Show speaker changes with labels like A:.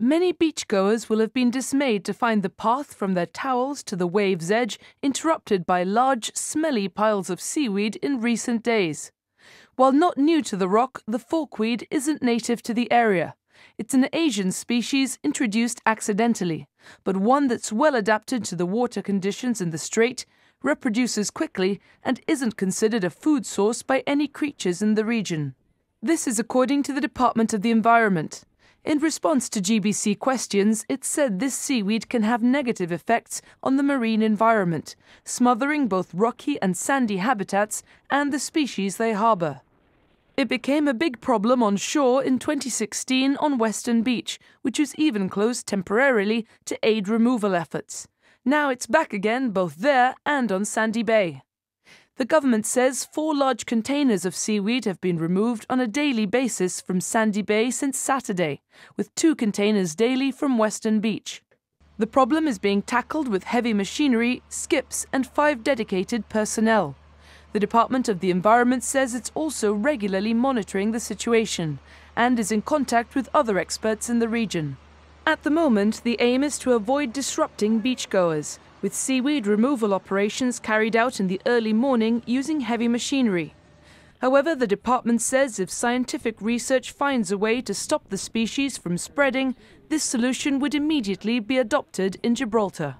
A: Many beachgoers will have been dismayed to find the path from their towels to the wave's edge interrupted by large, smelly piles of seaweed in recent days. While not new to the rock, the forkweed isn't native to the area. It's an Asian species introduced accidentally, but one that's well adapted to the water conditions in the strait, reproduces quickly, and isn't considered a food source by any creatures in the region. This is according to the Department of the Environment. In response to GBC questions, it said this seaweed can have negative effects on the marine environment, smothering both rocky and sandy habitats and the species they harbour. It became a big problem on shore in 2016 on Western Beach, which was even closed temporarily to aid removal efforts. Now it's back again both there and on Sandy Bay. The government says four large containers of seaweed have been removed on a daily basis from Sandy Bay since Saturday, with two containers daily from Western Beach. The problem is being tackled with heavy machinery, skips, and five dedicated personnel. The Department of the Environment says it's also regularly monitoring the situation and is in contact with other experts in the region. At the moment, the aim is to avoid disrupting beachgoers with seaweed removal operations carried out in the early morning using heavy machinery. However, the department says if scientific research finds a way to stop the species from spreading, this solution would immediately be adopted in Gibraltar.